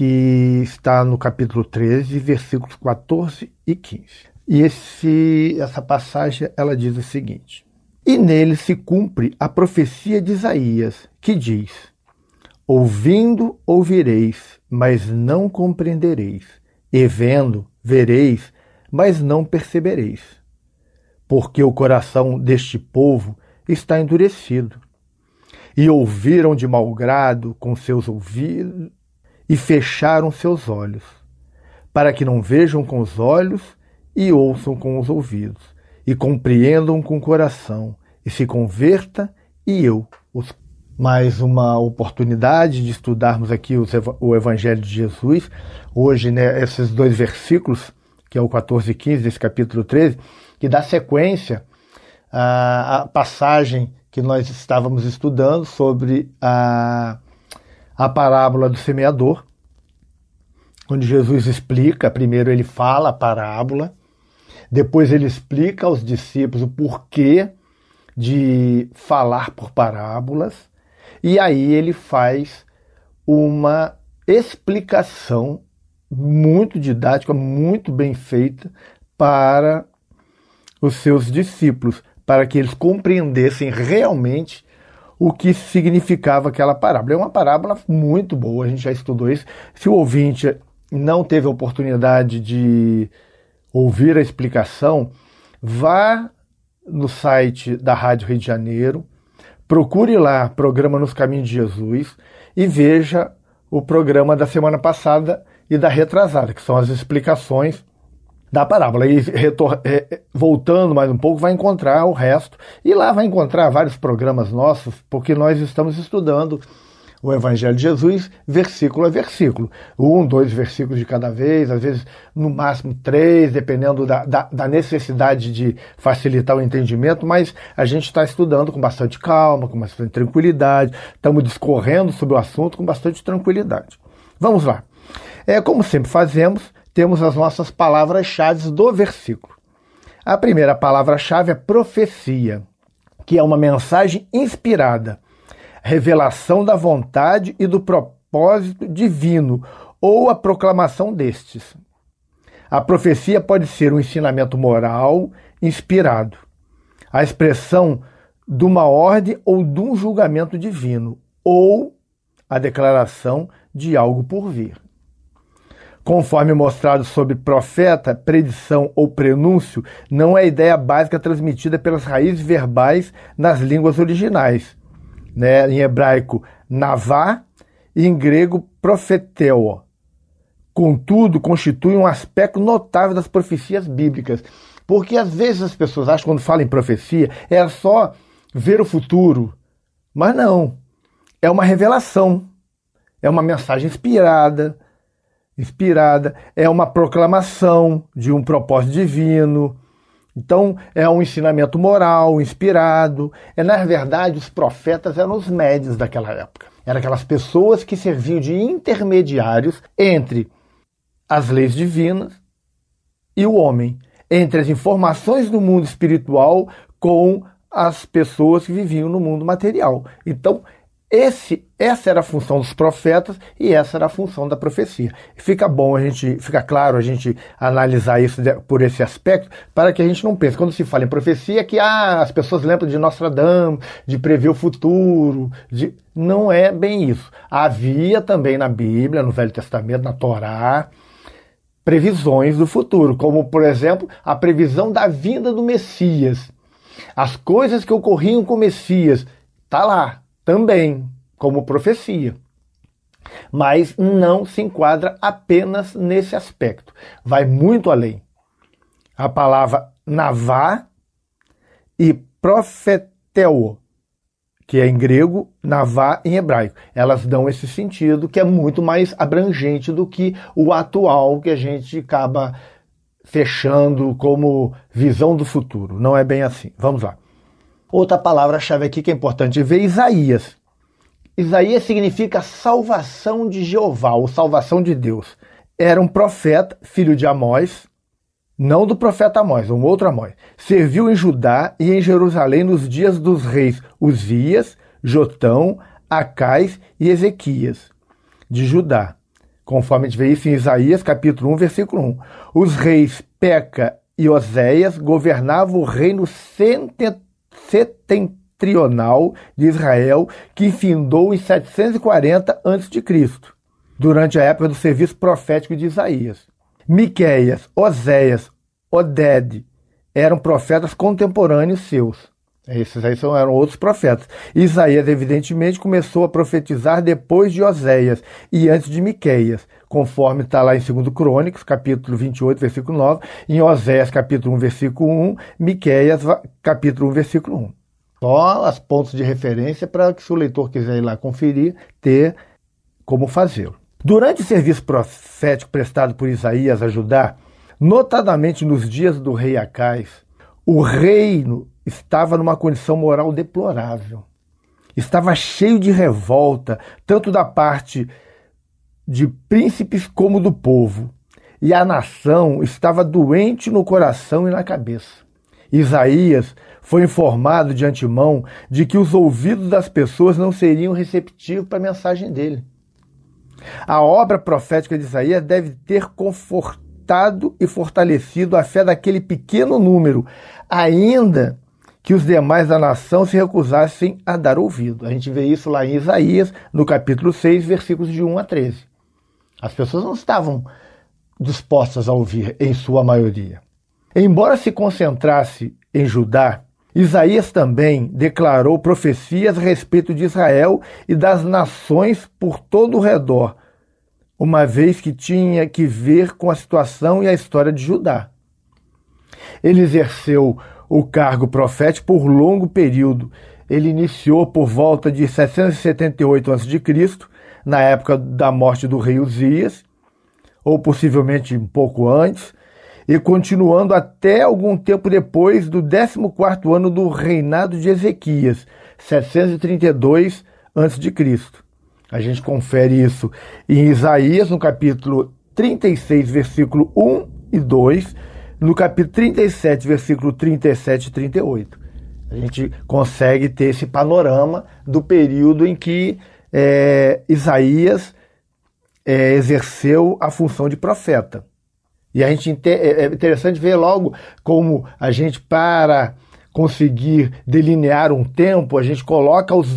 que está no capítulo 13, versículos 14 e 15. E esse, essa passagem ela diz o seguinte: E nele se cumpre a profecia de Isaías, que diz: Ouvindo, ouvireis, mas não compreendereis, e vendo, vereis, mas não percebereis. Porque o coração deste povo está endurecido. E ouviram de mau grado com seus ouvidos e fecharam seus olhos, para que não vejam com os olhos e ouçam com os ouvidos, e compreendam com o coração, e se converta, e eu os mais uma oportunidade de estudarmos aqui o Evangelho de Jesus. Hoje, né, esses dois versículos, que é o 14 e 15 desse capítulo 13, que dá sequência à, passagem que nós estávamos estudando sobre a a parábola do semeador, onde Jesus explica, primeiro ele fala a parábola, depois ele explica aos discípulos o porquê de falar por parábolas, e aí ele faz uma explicação muito didática, muito bem feita para os seus discípulos, para que eles compreendessem realmente o que significava aquela parábola. É uma parábola muito boa, a gente já estudou isso. Se o ouvinte não teve a oportunidade de ouvir a explicação, vá no site da Rádio Rio de Janeiro, procure lá programa Nos Caminhos de Jesus e veja o programa da semana passada e da retrasada, que são as explicações da parábola. E retor, eh, eh, voltando mais um pouco, vai encontrar o resto. E lá vai encontrar vários programas nossos, porque nós estamos estudando o Evangelho de Jesus, versículo a versículo. Um, dois versículos de cada vez, às vezes no máximo três, dependendo da, da, da necessidade de facilitar o entendimento, mas a gente está estudando com bastante calma, com bastante tranquilidade, estamos discorrendo sobre o assunto com bastante tranquilidade. Vamos lá. É, como sempre fazemos, temos as nossas palavras-chave do versículo. A primeira palavra-chave é profecia, que é uma mensagem inspirada, revelação da vontade e do propósito divino, ou a proclamação destes. A profecia pode ser um ensinamento moral inspirado, a expressão de uma ordem ou de um julgamento divino, ou a declaração de algo por vir. Conforme mostrado sobre profeta, predição ou prenúncio, não é a ideia básica transmitida pelas raízes verbais nas línguas originais. Né? Em hebraico, navá, e em grego, profeteu. Contudo, constitui um aspecto notável das profecias bíblicas. Porque às vezes as pessoas acham, que quando falam em profecia, é só ver o futuro. Mas não. É uma revelação. É uma mensagem inspirada inspirada, é uma proclamação de um propósito divino. Então, é um ensinamento moral, inspirado. É, na verdade, os profetas eram os médios daquela época. Eram aquelas pessoas que serviam de intermediários entre as leis divinas e o homem, entre as informações do mundo espiritual com as pessoas que viviam no mundo material. Então, esse, essa era a função dos profetas e essa era a função da profecia. Fica bom a gente, fica claro a gente analisar isso de, por esse aspecto, para que a gente não pense, quando se fala em profecia, é que ah, as pessoas lembram de Nostradamus, de prever o futuro, de... não é bem isso. Havia também na Bíblia, no Velho Testamento, na Torá, previsões do futuro, como por exemplo, a previsão da vinda do Messias. As coisas que ocorriam com o Messias, tá lá, também, como profecia. Mas não se enquadra apenas nesse aspecto, vai muito além. A palavra navá e profeteo, que é em grego, navá em hebraico. Elas dão esse sentido que é muito mais abrangente do que o atual que a gente acaba fechando como visão do futuro. Não é bem assim. Vamos lá. Outra palavra-chave aqui que é importante ver, Isaías. Isaías significa salvação de Jeová, ou salvação de Deus. Era um profeta, filho de Amós, não do profeta Amós, um outro Amós. Serviu em Judá e em Jerusalém nos dias dos reis Uzias, Jotão, Acais e Ezequias, de Judá. Conforme a gente vê isso em Isaías, capítulo 1, versículo 1. Os reis Peca e Oséias governavam o reino centenário setentrional de Israel, que findou em 740 a.C., durante a época do serviço profético de Isaías. Miqueias, Oséias, Oded eram profetas contemporâneos seus. Esses aí são, eram outros profetas. Isaías, evidentemente, começou a profetizar depois de Oséias e antes de Miqueias conforme está lá em 2 Crônicos, capítulo 28, versículo 9, em Oséias, capítulo 1, versículo 1, Miqueias, capítulo 1, versículo 1. Só as pontos de referência para que, se o leitor quiser ir lá conferir, ter como fazê-lo. Durante o serviço profético prestado por Isaías a Judá, notadamente nos dias do rei Acais, o reino estava numa condição moral deplorável. Estava cheio de revolta, tanto da parte de príncipes como do povo, e a nação estava doente no coração e na cabeça. Isaías foi informado de antemão de que os ouvidos das pessoas não seriam receptivos para a mensagem dele. A obra profética de Isaías deve ter confortado e fortalecido a fé daquele pequeno número, ainda que os demais da nação se recusassem a dar ouvido. A gente vê isso lá em Isaías, no capítulo 6, versículos de 1 a 13. As pessoas não estavam dispostas a ouvir, em sua maioria. Embora se concentrasse em Judá, Isaías também declarou profecias a respeito de Israel e das nações por todo o redor, uma vez que tinha que ver com a situação e a história de Judá. Ele exerceu o cargo profético por longo período. Ele iniciou por volta de 778 a.C na época da morte do rei Uzias, ou possivelmente um pouco antes, e continuando até algum tempo depois do 14º ano do reinado de Ezequias, 732 a.C. A gente confere isso em Isaías, no capítulo 36, versículo 1 e 2, no capítulo 37, versículo 37 e 38. A gente consegue ter esse panorama do período em que é, Isaías é, exerceu a função de profeta. E a gente é, é interessante ver logo como a gente, para conseguir delinear um tempo, a gente coloca os,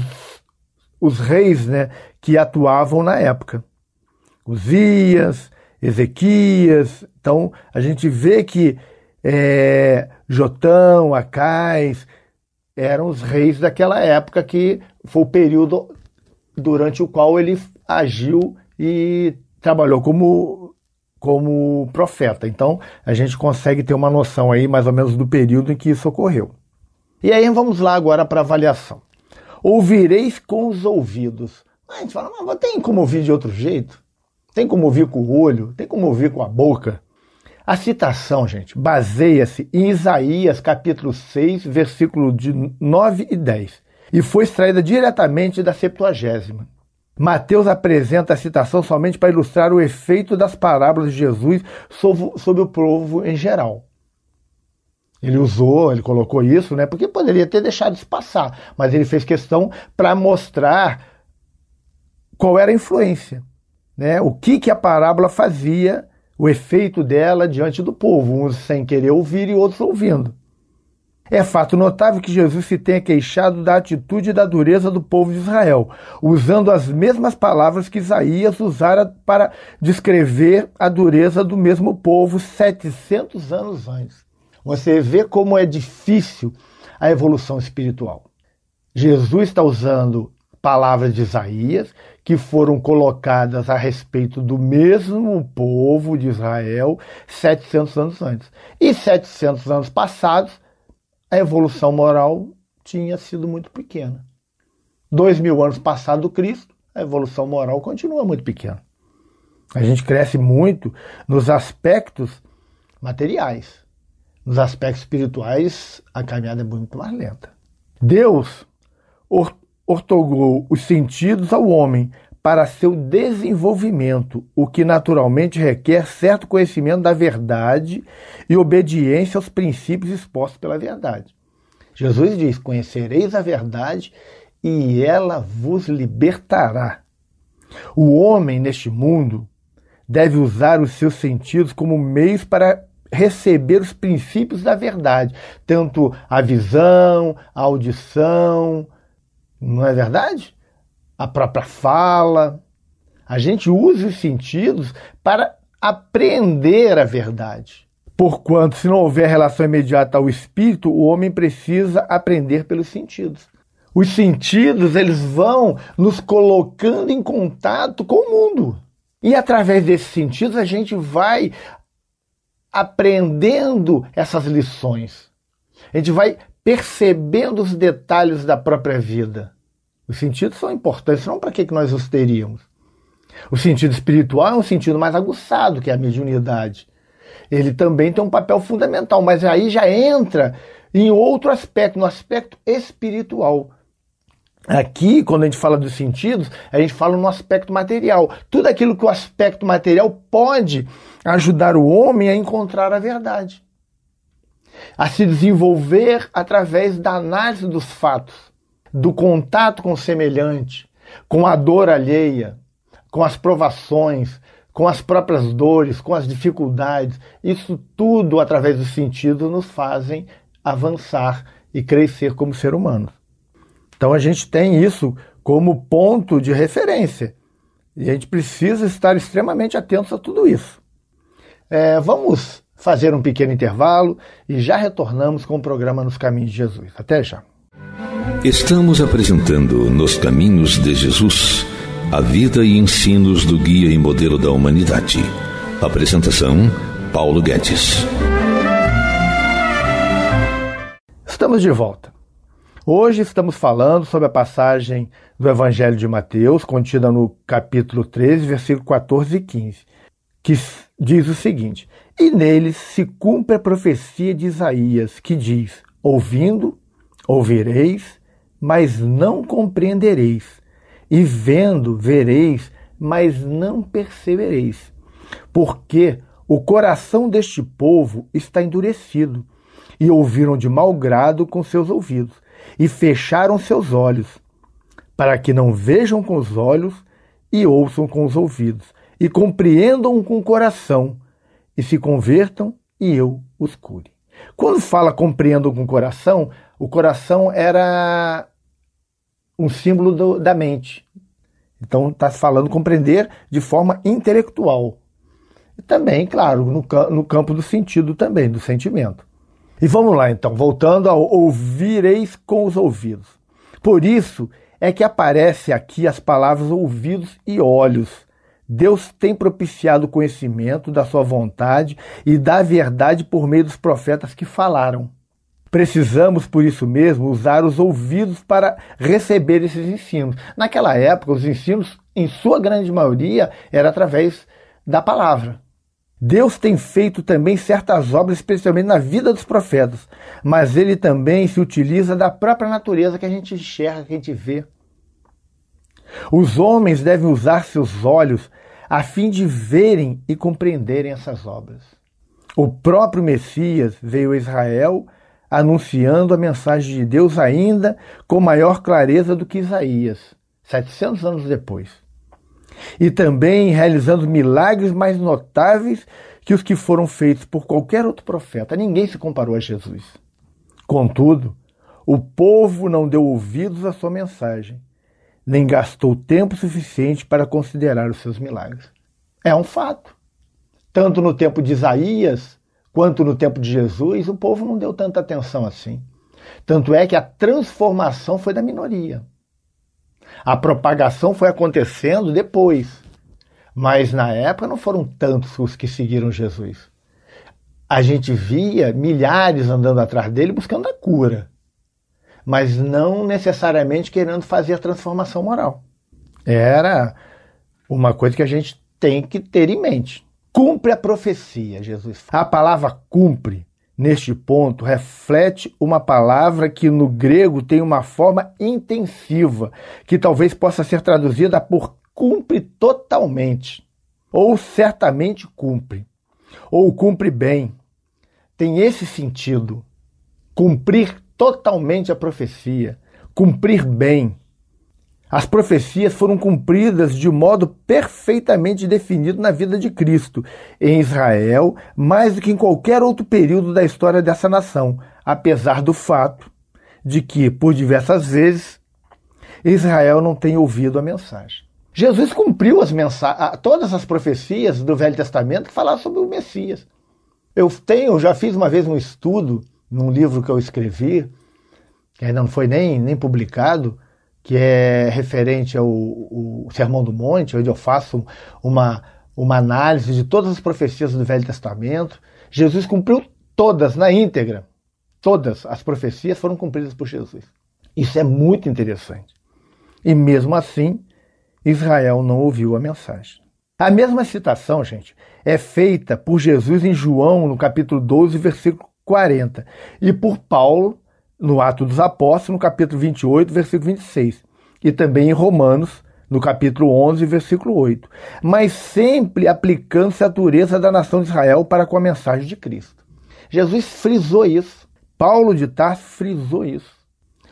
os reis né, que atuavam na época. Uzias, Ezequias. Então a gente vê que é, Jotão, Acais eram os reis daquela época que foi o período durante o qual ele agiu e trabalhou como como profeta. Então, a gente consegue ter uma noção aí mais ou menos do período em que isso ocorreu. E aí vamos lá agora para a avaliação. Ouvireis com os ouvidos. A gente fala, mas tem como ouvir de outro jeito? Tem como ouvir com o olho? Tem como ouvir com a boca? A citação, gente, baseia-se em Isaías capítulo 6, versículo de 9 e 10, e foi extraída diretamente da Septuagésima. Mateus apresenta a citação somente para ilustrar o efeito das parábolas de Jesus sobre o povo em geral. Ele usou, ele colocou isso, né? Porque poderia ter deixado isso passar, mas ele fez questão para mostrar qual era a influência, né? O que que a parábola fazia, o efeito dela diante do povo, uns sem querer ouvir e outros ouvindo. É fato notável que Jesus se tenha queixado da atitude e da dureza do povo de Israel, usando as mesmas palavras que Isaías usara para descrever a dureza do mesmo povo 700 anos antes. Você vê como é difícil a evolução espiritual. Jesus está usando palavras de Isaías que foram colocadas a respeito do mesmo povo de Israel 700 anos antes. E 700 anos passados, a evolução moral tinha sido muito pequena. Dois mil anos passado do Cristo, a evolução moral continua muito pequena. A gente cresce muito nos aspectos materiais. Nos aspectos espirituais, a caminhada é muito mais lenta. Deus ortogou os sentidos ao homem para seu desenvolvimento, o que naturalmente requer certo conhecimento da verdade e obediência aos princípios expostos pela verdade. Jesus diz: Conhecereis a verdade e ela vos libertará. O homem neste mundo deve usar os seus sentidos como meios para receber os princípios da verdade, tanto a visão, a audição, não é verdade? a própria fala. A gente usa os sentidos para aprender a verdade. Porquanto, se não houver relação imediata ao espírito, o homem precisa aprender pelos sentidos. Os sentidos, eles vão nos colocando em contato com o mundo. E através desses sentidos a gente vai aprendendo essas lições. A gente vai percebendo os detalhes da própria vida. Os sentidos são importantes, não para que nós os teríamos? O sentido espiritual é um sentido mais aguçado, que é a mediunidade. Ele também tem um papel fundamental, mas aí já entra em outro aspecto, no aspecto espiritual. Aqui, quando a gente fala dos sentidos, a gente fala no aspecto material. Tudo aquilo que o aspecto material pode ajudar o homem a encontrar a verdade, a se desenvolver através da análise dos fatos do contato com o semelhante, com a dor alheia, com as provações, com as próprias dores, com as dificuldades. Isso tudo, através dos sentidos, nos fazem avançar e crescer como ser humano. Então a gente tem isso como ponto de referência. E a gente precisa estar extremamente atento a tudo isso. É, vamos fazer um pequeno intervalo e já retornamos com o programa Nos Caminhos de Jesus. Até já. Estamos apresentando Nos Caminhos de Jesus a vida e ensinos do guia e modelo da humanidade. Apresentação: Paulo Guedes. Estamos de volta. Hoje estamos falando sobre a passagem do Evangelho de Mateus, contida no capítulo 13, versículo 14 e 15, que diz o seguinte: E neles se cumpre a profecia de Isaías, que diz: Ouvindo, ouvireis mas não compreendereis, e vendo, vereis, mas não percebereis. Porque o coração deste povo está endurecido, e ouviram de mau grado com seus ouvidos, e fecharam seus olhos, para que não vejam com os olhos, e ouçam com os ouvidos, e compreendam com o coração, e se convertam, e eu os cure. Quando fala compreendam com o coração, o coração era um símbolo do, da mente. Então está falando compreender de forma intelectual. E também, claro, no, no campo do sentido também, do sentimento. E vamos lá então, voltando ao ouvireis com os ouvidos. Por isso é que aparece aqui as palavras ouvidos e olhos. Deus tem propiciado o conhecimento da sua vontade e da verdade por meio dos profetas que falaram. Precisamos, por isso mesmo, usar os ouvidos para receber esses ensinos. Naquela época, os ensinos, em sua grande maioria, era através da palavra. Deus tem feito também certas obras, especialmente na vida dos profetas, mas ele também se utiliza da própria natureza que a gente enxerga, que a gente vê. Os homens devem usar seus olhos a fim de verem e compreenderem essas obras. O próprio Messias veio a Israel anunciando a mensagem de Deus ainda com maior clareza do que Isaías, 700 anos depois. E também realizando milagres mais notáveis que os que foram feitos por qualquer outro profeta. Ninguém se comparou a Jesus. Contudo, o povo não deu ouvidos à sua mensagem, nem gastou tempo suficiente para considerar os seus milagres. É um fato. Tanto no tempo de Isaías, quanto no tempo de Jesus, o povo não deu tanta atenção assim. Tanto é que a transformação foi da minoria. A propagação foi acontecendo depois. Mas na época não foram tantos os que seguiram Jesus. A gente via milhares andando atrás dele buscando a cura, mas não necessariamente querendo fazer a transformação moral. Era uma coisa que a gente tem que ter em mente. Cumpre a profecia, Jesus. A palavra cumpre, neste ponto, reflete uma palavra que no grego tem uma forma intensiva, que talvez possa ser traduzida por cumpre totalmente, ou certamente cumpre, ou cumpre bem. Tem esse sentido. Cumprir totalmente a profecia, cumprir bem. As profecias foram cumpridas de modo perfeitamente definido na vida de Cristo, em Israel, mais do que em qualquer outro período da história dessa nação, apesar do fato de que, por diversas vezes, Israel não tem ouvido a mensagem. Jesus cumpriu as todas as profecias do Velho Testamento que falavam sobre o Messias. Eu tenho, já fiz uma vez um estudo num livro que eu escrevi, que ainda não foi nem, nem publicado, que é referente ao, ao Sermão do Monte, onde eu faço uma, uma análise de todas as profecias do Velho Testamento. Jesus cumpriu todas na íntegra. Todas as profecias foram cumpridas por Jesus. Isso é muito interessante. E mesmo assim, Israel não ouviu a mensagem. A mesma citação, gente, é feita por Jesus em João, no capítulo 12, versículo 40, e por Paulo no Atos dos Apóstolos, no capítulo 28, versículo 26, e também em Romanos, no capítulo 11, versículo 8, mas sempre aplicando-se à dureza da nação de Israel para com a mensagem de Cristo. Jesus frisou isso. Paulo de Tarso frisou isso.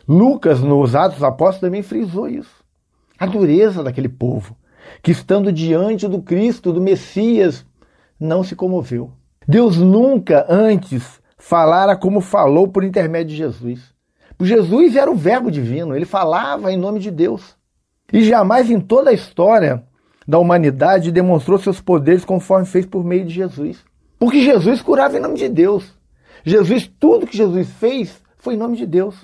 Lucas, nos Atos dos Apóstolos, também frisou isso. A dureza daquele povo, que estando diante do Cristo, do Messias, não se comoveu. Deus nunca antes falara como falou por intermédio de Jesus. Jesus era o Verbo divino, ele falava em nome de Deus. E jamais em toda a história da humanidade demonstrou seus poderes conforme fez por meio de Jesus. Porque Jesus curava em nome de Deus. Jesus, tudo que Jesus fez foi em nome de Deus.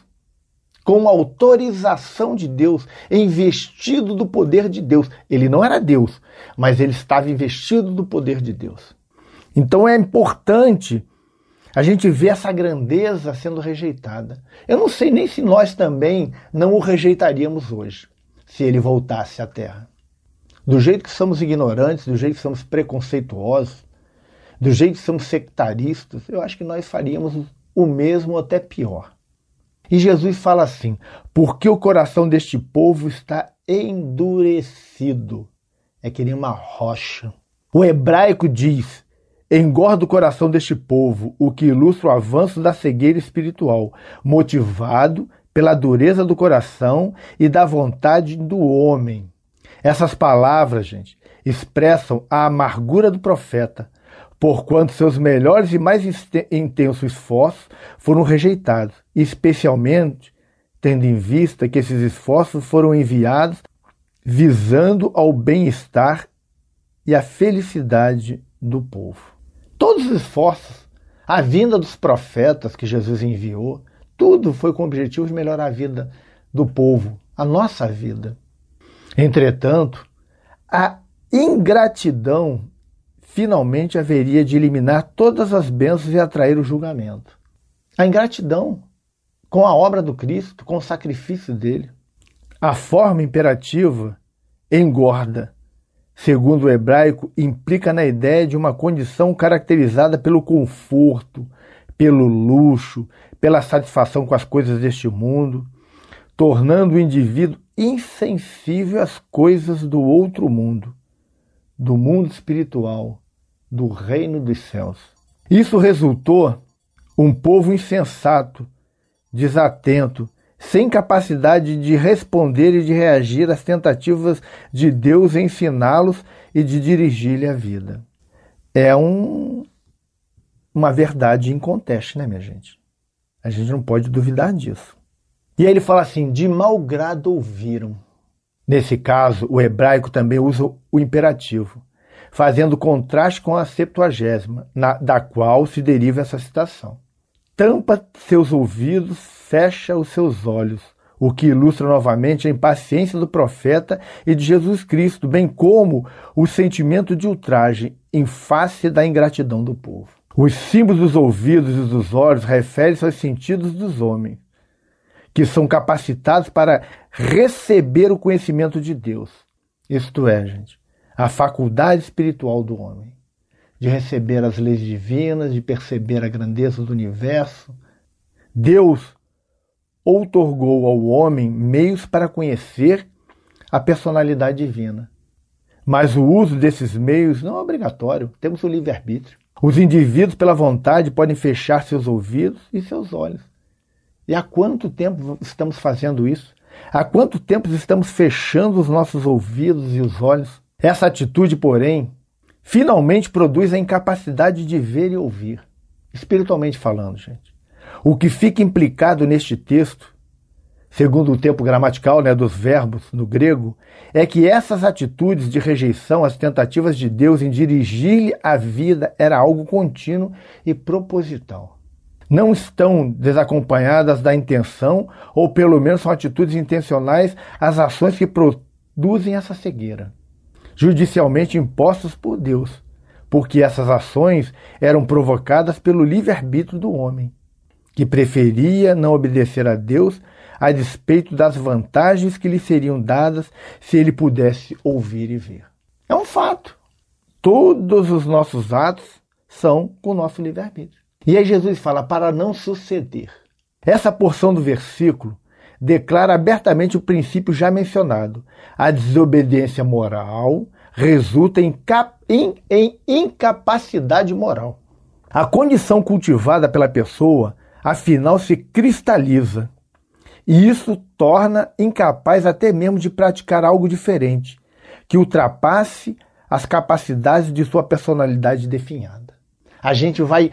Com autorização de Deus, investido do poder de Deus. Ele não era Deus, mas ele estava investido do poder de Deus. Então é importante a gente vê essa grandeza sendo rejeitada. Eu não sei nem se nós também não o rejeitaríamos hoje, se ele voltasse à Terra. Do jeito que somos ignorantes, do jeito que somos preconceituosos, do jeito que somos sectaristas, eu acho que nós faríamos o mesmo ou até pior. E Jesus fala assim: porque o coração deste povo está endurecido. É que nem uma rocha. O hebraico diz Engorda o coração deste povo, o que ilustra o avanço da cegueira espiritual, motivado pela dureza do coração e da vontade do homem. Essas palavras, gente, expressam a amargura do profeta, porquanto seus melhores e mais intensos esforços foram rejeitados, especialmente tendo em vista que esses esforços foram enviados visando ao bem-estar e à felicidade do povo todos os esforços, a vinda dos profetas que Jesus enviou, tudo foi com o objetivo de melhorar a vida do povo, a nossa vida. Entretanto, a ingratidão finalmente haveria de eliminar todas as bênçãos e atrair o julgamento. A ingratidão com a obra do Cristo, com o sacrifício dele. A forma imperativa engorda segundo o hebraico, implica na ideia de uma condição caracterizada pelo conforto, pelo luxo, pela satisfação com as coisas deste mundo, tornando o indivíduo insensível às coisas do outro mundo, do mundo espiritual, do reino dos céus. Isso resultou um povo insensato, desatento, sem capacidade de responder e de reagir às tentativas de Deus ensiná-los e de dirigir-lhe a vida. É um, uma verdade inconteste, né, minha gente? A gente não pode duvidar disso. E aí ele fala assim: de mau grado ouviram. Nesse caso, o hebraico também usa o imperativo, fazendo contraste com a Septuagésima, na, da qual se deriva essa citação tampa seus ouvidos, fecha os seus olhos, o que ilustra novamente a impaciência do profeta e de Jesus Cristo, bem como o sentimento de ultraje em face da ingratidão do povo. Os símbolos dos ouvidos e dos olhos referem-se aos sentidos dos homens, que são capacitados para receber o conhecimento de Deus. Isto é, gente, a faculdade espiritual do homem de receber as leis divinas, de perceber a grandeza do universo. Deus outorgou ao homem meios para conhecer a personalidade divina. Mas o uso desses meios não é obrigatório, temos o livre-arbítrio. Os indivíduos, pela vontade, podem fechar seus ouvidos e seus olhos. E há quanto tempo estamos fazendo isso? Há quanto tempo estamos fechando os nossos ouvidos e os olhos? Essa atitude, porém, finalmente produz a incapacidade de ver e ouvir, espiritualmente falando, gente. O que fica implicado neste texto, segundo o tempo gramatical né, dos verbos no grego, é que essas atitudes de rejeição às tentativas de Deus em dirigir-lhe a vida era algo contínuo e proposital não estão desacompanhadas da intenção, ou pelo menos são atitudes intencionais, as ações que produzem essa cegueira judicialmente impostos por Deus, porque essas ações eram provocadas pelo livre-arbítrio do homem, que preferia não obedecer a Deus a despeito das vantagens que lhe seriam dadas se ele pudesse ouvir e ver. É um fato. Todos os nossos atos são com o nosso livre-arbítrio. E aí Jesus fala para não suceder. Essa porção do versículo declara abertamente o princípio já mencionado. A desobediência moral resulta em, em, em incapacidade moral. A condição cultivada pela pessoa, afinal, se cristaliza. E isso torna incapaz até mesmo de praticar algo diferente, que ultrapasse as capacidades de sua personalidade definhada. A gente vai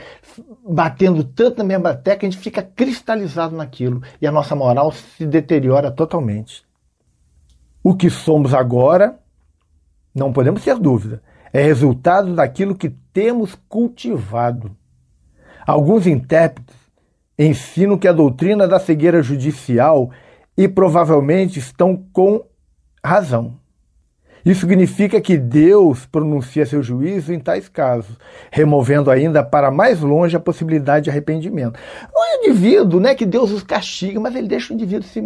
batendo tanto na mesma tecla que a gente fica cristalizado naquilo e a nossa moral se deteriora totalmente. O que somos agora, não podemos ter dúvida, é resultado daquilo que temos cultivado. Alguns intérpretes ensinam que a doutrina da cegueira judicial e provavelmente estão com razão. Isso significa que Deus pronuncia seu juízo em tais casos, removendo ainda para mais longe a possibilidade de arrependimento. O é indivíduo, não é que Deus os castiga, mas ele deixa o indivíduo se,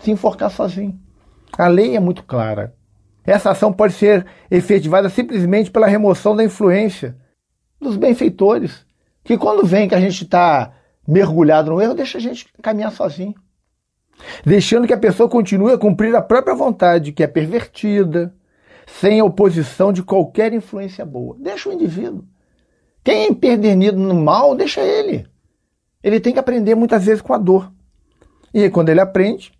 se enforcar sozinho. A lei é muito clara. Essa ação pode ser efetivada simplesmente pela remoção da influência dos benfeitores, que quando vem que a gente está mergulhado no erro, deixa a gente caminhar sozinho deixando que a pessoa continue a cumprir a própria vontade, que é pervertida, sem oposição de qualquer influência boa. Deixa o indivíduo. Quem é empedernido no mal, deixa ele. Ele tem que aprender muitas vezes com a dor. E aí, quando ele aprende,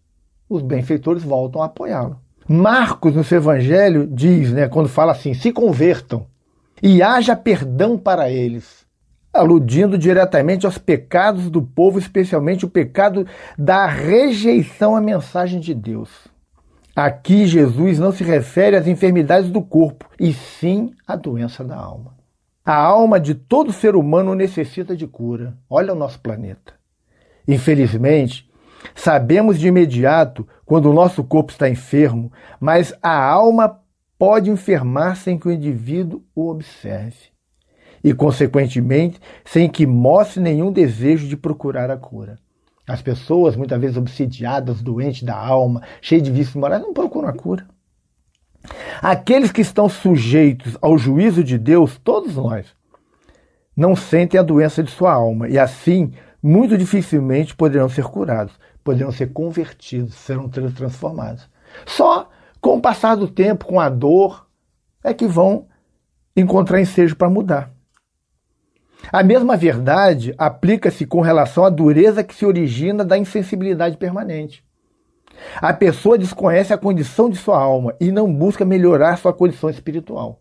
os benfeitores voltam a apoiá-lo. Marcos, no seu evangelho, diz, né, quando fala assim: se convertam e haja perdão para eles, aludindo diretamente aos pecados do povo, especialmente o pecado da rejeição à mensagem de Deus. Aqui Jesus não se refere às enfermidades do corpo, e sim à doença da alma. A alma de todo ser humano necessita de cura. Olha o nosso planeta. Infelizmente, sabemos de imediato quando o nosso corpo está enfermo, mas a alma pode enfermar sem que o indivíduo o observe e, consequentemente, sem que mostre nenhum desejo de procurar a cura. As pessoas, muitas vezes obsidiadas, doentes da alma, cheias de vícios morais, não procuram a cura. Aqueles que estão sujeitos ao juízo de Deus, todos nós, não sentem a doença de sua alma e assim muito dificilmente poderão ser curados, poderão ser convertidos, serão transformados. Só com o passar do tempo, com a dor, é que vão encontrar ensejo para mudar. A mesma verdade aplica-se com relação à dureza que se origina da insensibilidade permanente. A pessoa desconhece a condição de sua alma e não busca melhorar sua condição espiritual.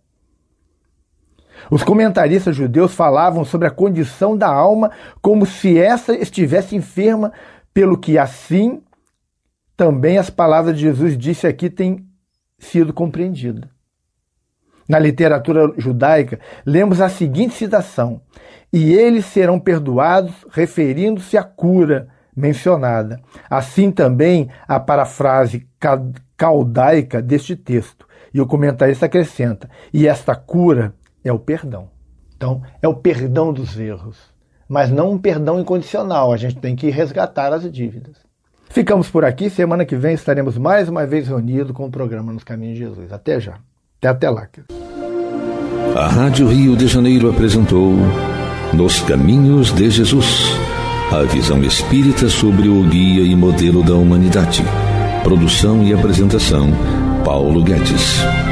Os comentaristas judeus falavam sobre a condição da alma como se essa estivesse enferma, pelo que assim também as palavras de Jesus disse aqui têm sido compreendida. Na literatura judaica, lemos a seguinte citação: e eles serão perdoados, referindo-se à cura mencionada. Assim também a parafrase caudaica deste texto. E o comentarista acrescenta: e esta cura é o perdão. Então, é o perdão dos erros, mas não um perdão incondicional. A gente tem que resgatar as dívidas. Ficamos por aqui. Semana que vem estaremos mais uma vez reunidos com o programa Nos Caminhos de Jesus. Até já. Até, até lá. A Rádio Rio de Janeiro apresentou. Nos Caminhos de Jesus. A visão espírita sobre o guia e modelo da humanidade. Produção e apresentação: Paulo Guedes.